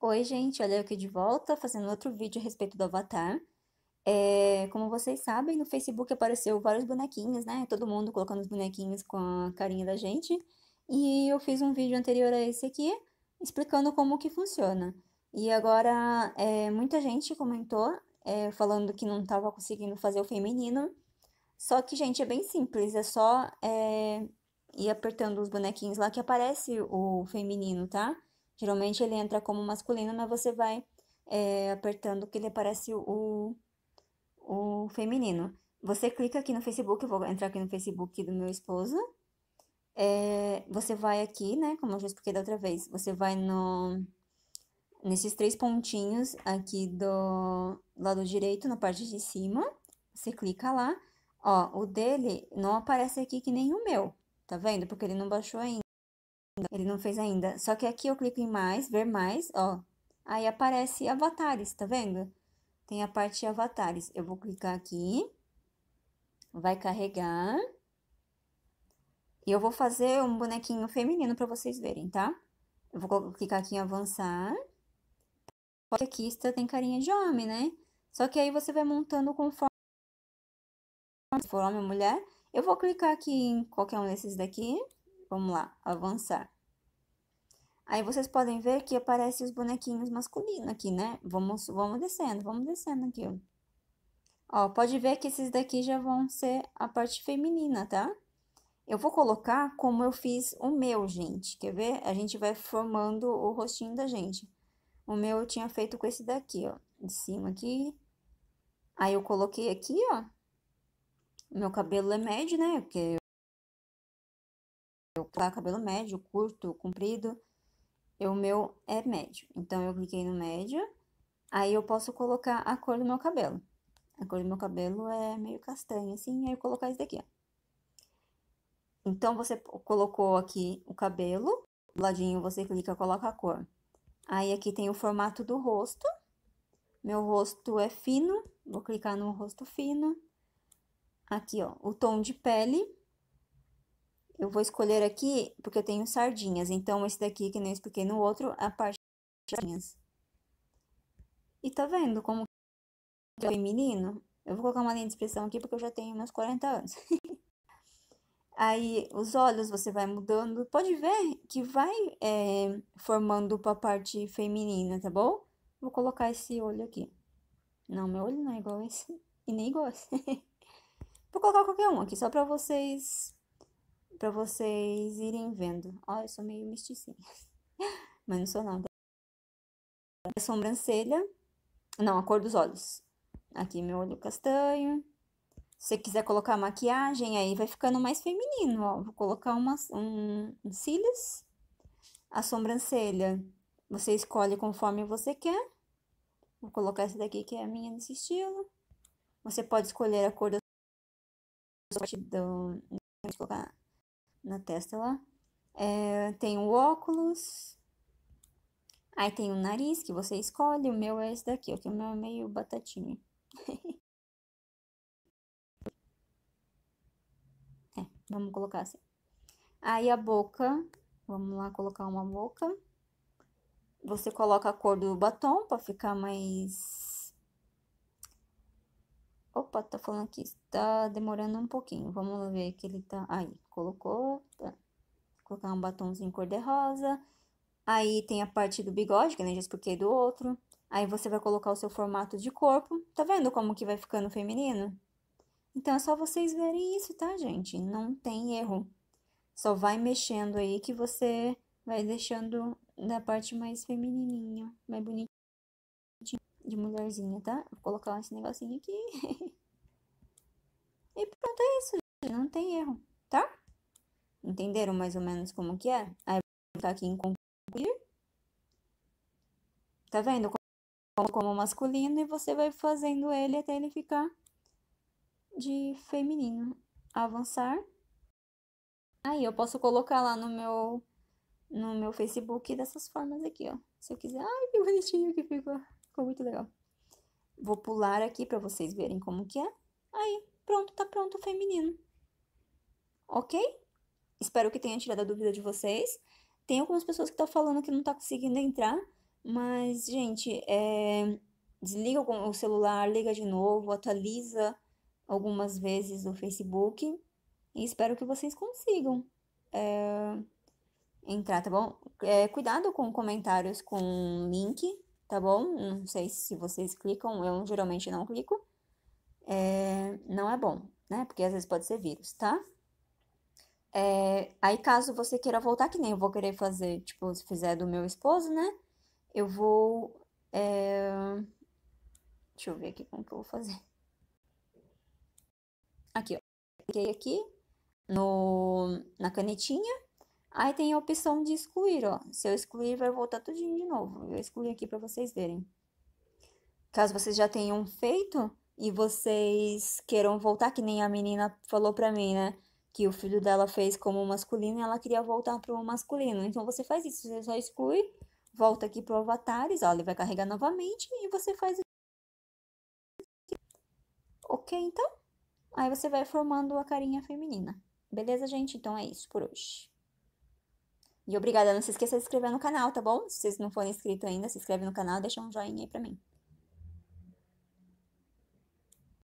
Oi, gente, olha eu aqui de volta fazendo outro vídeo a respeito do Avatar. É, como vocês sabem, no Facebook apareceu vários bonequinhos, né? Todo mundo colocando os bonequinhos com a carinha da gente. E eu fiz um vídeo anterior a esse aqui, explicando como que funciona. E agora, é, muita gente comentou, é, falando que não estava conseguindo fazer o feminino. Só que, gente, é bem simples, é só é, ir apertando os bonequinhos lá que aparece o feminino, Tá? Geralmente ele entra como masculino, mas você vai é, apertando que ele aparece o, o feminino. Você clica aqui no Facebook, eu vou entrar aqui no Facebook do meu esposo. É, você vai aqui, né, como eu já expliquei da outra vez, você vai no nesses três pontinhos aqui do lado direito, na parte de cima, você clica lá. Ó, o dele não aparece aqui que nem o meu, tá vendo? Porque ele não baixou ainda. Ele não fez ainda. Só que aqui eu clico em mais, ver mais, ó. Aí aparece avatares, tá vendo? Tem a parte de avatares. Eu vou clicar aqui. Vai carregar. E eu vou fazer um bonequinho feminino para vocês verem, tá? Eu vou clicar aqui em avançar. Porque aqui está, tem carinha de homem, né? Só que aí você vai montando conforme... Se for homem ou mulher, eu vou clicar aqui em qualquer um desses daqui. Vamos lá, avançar. Aí vocês podem ver que aparecem os bonequinhos masculinos aqui, né? Vamos, vamos descendo, vamos descendo aqui, ó. Ó, pode ver que esses daqui já vão ser a parte feminina, tá? Eu vou colocar como eu fiz o meu, gente. Quer ver? A gente vai formando o rostinho da gente. O meu eu tinha feito com esse daqui, ó. De cima aqui. Aí eu coloquei aqui, ó. Meu cabelo é médio, né? Porque eu usava cabelo médio, curto, comprido. E o meu é médio. Então, eu cliquei no médio. Aí, eu posso colocar a cor do meu cabelo. A cor do meu cabelo é meio castanha, assim. Aí, eu colocar isso daqui, ó. Então, você colocou aqui o cabelo. Do ladinho, você clica, coloca a cor. Aí, aqui tem o formato do rosto. Meu rosto é fino. Vou clicar no rosto fino. Aqui, ó, o tom de pele. Eu vou escolher aqui porque eu tenho sardinhas. Então, esse daqui, que nem eu expliquei no outro, a parte de sardinhas. E tá vendo como que é Eu vou colocar uma linha de expressão aqui porque eu já tenho meus 40 anos. Aí, os olhos você vai mudando. Pode ver que vai é, formando pra parte feminina, tá bom? Vou colocar esse olho aqui. Não, meu olho não é igual a esse. E nem igual a esse. vou colocar qualquer um aqui, só pra vocês para vocês irem vendo. Ó, eu sou meio misticinha, mas não sou nada. A sobrancelha, não, a cor dos olhos. Aqui meu olho castanho. Se você quiser colocar maquiagem, aí vai ficando mais feminino, ó. Vou colocar umas, um, um cílios. A sobrancelha, você escolhe conforme você quer. Vou colocar essa daqui que é a minha nesse estilo. Você pode escolher a cor da do... colocar na testa lá. É, tem o óculos. Aí tem o nariz que você escolhe. O meu é esse daqui, ó, que o meu é meio batatinho. é, vamos colocar assim. Aí a boca, vamos lá colocar uma boca. Você coloca a cor do batom para ficar mais Opa, tá falando que está demorando um pouquinho. Vamos ver que ele tá. Aí, colocou. Tá. Colocar um batomzinho cor de rosa. Aí tem a parte do bigode, que nem já expliquei do outro. Aí você vai colocar o seu formato de corpo. Tá vendo como que vai ficando feminino? Então é só vocês verem isso, tá, gente? Não tem erro. Só vai mexendo aí que você vai deixando da parte mais feminininha, mais bonita de mulherzinha, tá? Vou colocar lá esse negocinho aqui. e pronto, é isso, gente. Não tem erro, tá? Entenderam mais ou menos como que é? Aí vou ficar aqui em concluir. Tá vendo? Como, como masculino e você vai fazendo ele até ele ficar de feminino. Avançar. Aí eu posso colocar lá no meu no meu Facebook dessas formas aqui, ó. Se eu quiser. Ai, que bonitinho que ficou ficou muito legal. Vou pular aqui para vocês verem como que é. Aí, pronto, tá pronto o feminino. Ok? Espero que tenha tirado a dúvida de vocês. Tem algumas pessoas que estão falando que não tá conseguindo entrar, mas, gente, é... desliga o celular, liga de novo, atualiza algumas vezes o Facebook e espero que vocês consigam é... entrar, tá bom? É, cuidado com comentários com link, tá bom? Hum, não sei se vocês clicam, eu geralmente não clico. É, não é bom, né? Porque às vezes pode ser vírus, tá? É, aí caso você queira voltar, que nem eu vou querer fazer, tipo, se fizer do meu esposo, né? Eu vou. É... Deixa eu ver aqui como que eu vou fazer. Aqui, ó. Cliquei aqui no, na canetinha Aí tem a opção de excluir, ó. Se eu excluir, vai voltar tudinho de novo. Eu excluí aqui para vocês verem. Caso vocês já tenham feito e vocês queiram voltar, que nem a menina falou para mim, né? Que o filho dela fez como masculino e ela queria voltar para o masculino. Então, você faz isso. Você só exclui, volta aqui pro avatares, ó. Ele vai carregar novamente e você faz... Ok, então? Aí você vai formando a carinha feminina. Beleza, gente? Então é isso por hoje. E obrigada, não se esqueça de se inscrever no canal, tá bom? Se vocês não forem inscritos ainda, se inscreve no canal, deixa um joinha aí pra mim.